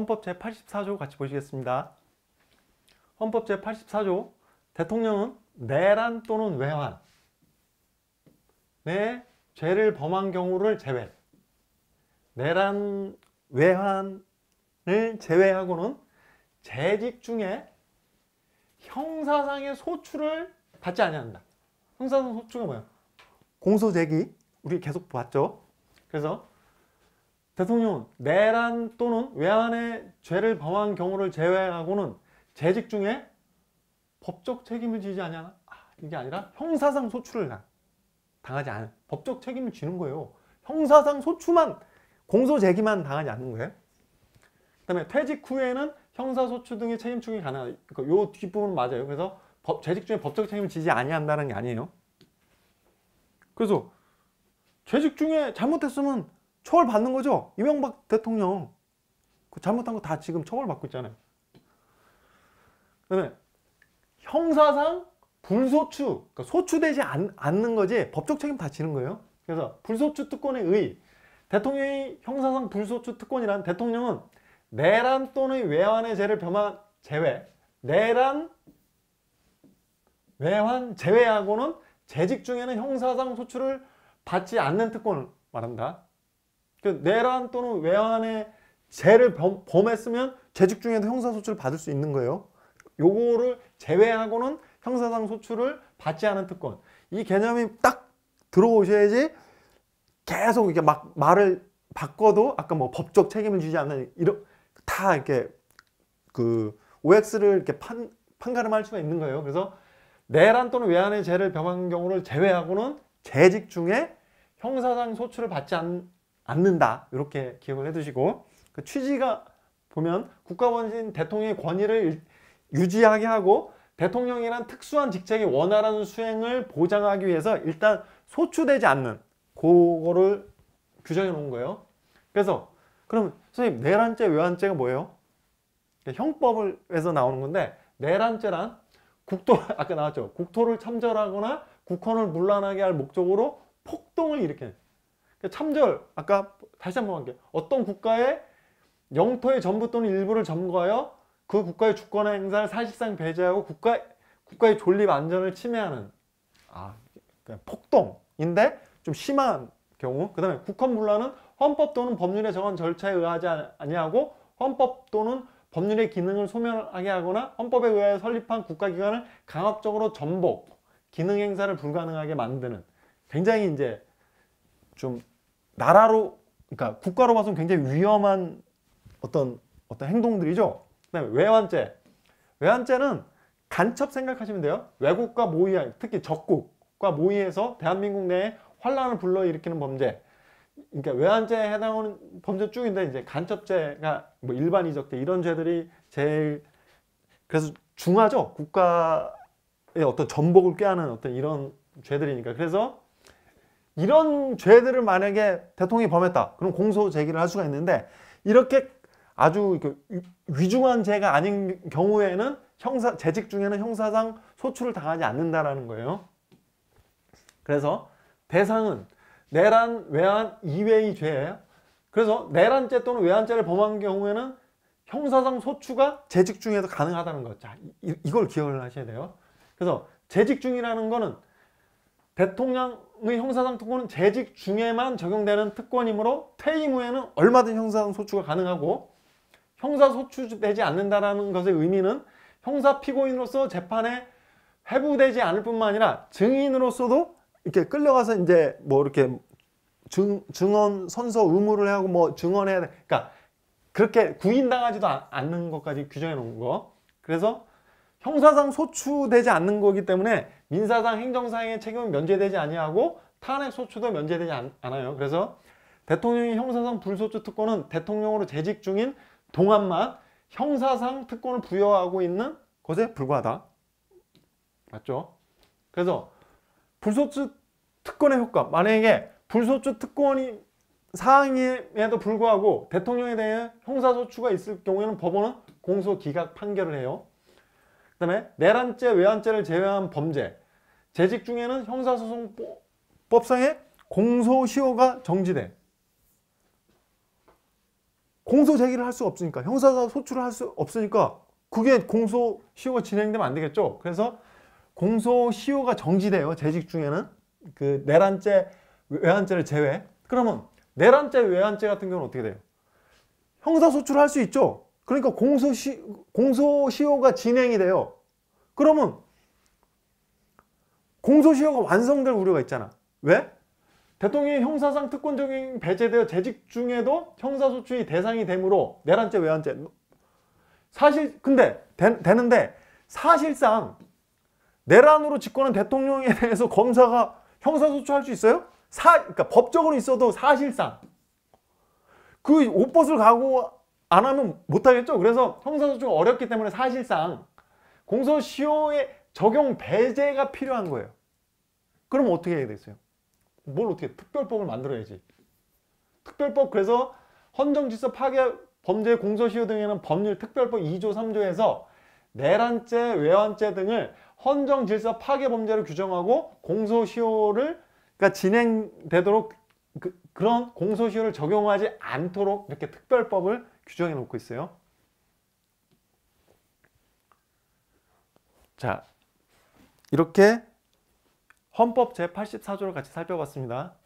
헌법 제84조 같이 보시겠습니다. 헌법 제84조 대통령은 내란 또는 외환 내 죄를 범한 경우를 제외 내란 외환을 제외하고는 재직 중에 형사상의 소추를 받지 아니한다. 형사상 소추가 뭐야? 공소제기 우리 계속 봤죠? 그래서 대통령은 내란 또는 외환의 죄를 범한 경우를 제외하고는 재직 중에 법적 책임을 지지 않냐 아, 이게 아니라 형사상 소추를 당하지 않은 법적 책임을 지는 거예요 형사상 소추만 공소 제기만 당하지 않는 거예요 그 다음에 퇴직 후에는 형사 소추 등의 책임 추궁이 가능하요 그러니까 뒷부분 맞아요 그래서 법, 재직 중에 법적 책임을 지지 아니한다는 게 아니에요 그래서 재직 중에 잘못했으면 처벌받는 거죠. 이명박 대통령 그 잘못한 거 다 지금 처벌받고 있잖아요. 그다음에 형사상 불소추, 그러니까 소추되지 않, 는 거지 법적 책임 다 지는 거예요. 그래서 불소추 특권의 의, 대통령의 형사상 불소추 특권이란 대통령은 내란 또는 외환의 죄를 범한 제외, 내란, 외환 제외하고는 재직 중에는 형사상 소추를 받지 않는 특권을 말한다. 그 내란 또는 외환의 죄를 범, 범했으면 재직 중에도 형사소출을 받을 수 있는 거예요. 요거를 제외하고는 형사상 소출을 받지 않은 특권. 이 개념이 딱 들어오셔야지 계속 이렇게 막 말을 바꿔도 아까 뭐 법적 책임을 지지 않는 이런 다 이렇게 그 OX를 이렇게 판, 판가름할 수가 있는 거예요. 그래서 내란 또는 외환의 죄를 범한 경우를 제외하고는 재직 중에 형사상 소출을 받지 않, 않는다 이렇게 기억을 해두시고 그 취지가 보면 국가원진 대통령의 권위를 유지하게 하고 대통령이란 특수한 직책의 원활한 수행을 보장하기 위해서 일단 소추되지 않는 그거를 규정해 놓은 거예요. 그래서 그럼 선생님 내란죄 외환죄가 뭐예요? 형법에서 나오는 건데 내란죄란 국토 아까 나왔죠. 국토를 참절하거나 국헌을 물란하게 할 목적으로 폭동을 일으키는 그러니까 참절 아까 다시 한번 할게 어떤 국가의 영토의 전부 또는 일부를 점거하여 그 국가의 주권의 행사를 사실상 배제하고 국가 국가의 존립 안전을 침해하는 아 폭동인데 좀 심한 경우 그 다음에 국헌불란은 헌법 또는 법률에 정한 절차에 의하지 아니하고 헌법 또는 법률의 기능을 소멸하게 하거나 헌법에 의하여 설립한 국가기관을 강압적으로 전복, 기능 행사를 불가능하게 만드는 굉장히 이제 좀 나라로 그러니까 국가로 봐서는 굉장히 위험한 어떤 어떤 행동들이죠. 그다음에 외환죄. 외환죄는 간첩 생각하시면 돼요. 외국과 모의, 특히 적국과 모의해서 대한민국 내에 환란을 불러일으키는 범죄. 그러니까 외환죄에 해당하는 범죄 쪽인데 이제 간첩죄가 뭐 일반 이적죄 이런 죄들이 제일 그래서 중하죠. 국가의 어떤 전복을 꾀하는 어떤 이런 죄들이니까. 그래서 이런 죄들을 만약에 대통령이 범했다. 그럼 공소 제기를 할 수가 있는데 이렇게 아주 위중한 죄가 아닌 경우에는 형사 재직 중에는 형사상 소출을 당하지 않는다라는 거예요. 그래서 대상은 내란, 외환 이외의 죄예요. 그래서 내란죄 또는 외환죄를 범한 경우에는 형사상 소추가 재직 중에도 가능하다는 거죠. 이걸 기억을 하셔야 돼요. 그래서 재직 중이라는 거는 대통령의 형사상 특권은 재직 중에만 적용되는 특권이므로 퇴임 후에는 얼마든 형사상 소추가 가능하고 형사 소추되지 않는다라는 것의 의미는 형사 피고인으로서 재판에 회부되지 않을 뿐만 아니라 증인으로서도 이렇게 끌려가서 이제 뭐 이렇게 증, 증언 선서 의무를 하고 뭐 증언해야 돼. 그러니까 그렇게 구인당하지도 않는 것까지 규정해 놓은 거. 그래서 형사상 소추되지 않는 거기 때문에 민사상 행정상의 책임은 면제되지 아니하고 탄핵 소추도 면제되지 않, 아요 그래서 대통령이 형사상 불소추 특권은 대통령으로 재직 중인 동안만 형사상 특권을 부여하고 있는 것에 불과하다. 맞죠? 그래서 불소추 특권의 효과 만약에 불소추 특권이 사항임에도 불구하고 대통령에 대해 형사소추가 있을 경우에는 법원은 공소 기각 판결을 해요. 그 다음에 내란죄, 외환죄를 제외한 범죄 재직 중에는 형사소송법상의 공소시효가 정지돼 공소 제기를 할 수 없으니까 형사가 소출을 할 수 없으니까 그게 공소시효가 진행되면 안 되겠죠 그래서 공소시효가 정지돼요 재직 중에는 그 내란죄 외환죄를 제외 그러면 내란죄 외환죄 같은 경우는 어떻게 돼요 형사소출을 할 수 있죠 그러니까 공소시, 공소시효가 진행이 돼요. 그러면 공소시효가 완성될 우려가 있잖아. 왜? 대통령이 형사상 특권적인 배제되어 재직 중에도 형사소추의 대상이 되므로 내란죄 외환죄 사실 근데 되, 되는데 사실상 내란으로 집권한 대통령에 대해서 검사가 형사소추할 수 있어요? 사, 그러니까 법적으로 있어도 사실상 그 옷벗을 가고 안 하면 못하겠죠. 그래서 형사소송 어렵기 때문에 사실상 공소시효의 적용 배제가 필요한 거예요. 그럼 어떻게 해야 되겠어요? 뭘 어떻게 특별법을 만들어야지. 특별법 그래서 헌정질서 파괴 범죄 공소시효 등에는 법률 특별법 2조 3조에서 내란죄, 외환죄 등을 헌정질서 파괴 범죄로 규정하고 공소시효를 그러니까 진행되도록 그, 런 공소시효를 적용하지 않도록 이렇게 특별법을 규정해 놓고 있어요. 자, 이렇게 헌법 제84조를 같이 살펴봤습니다.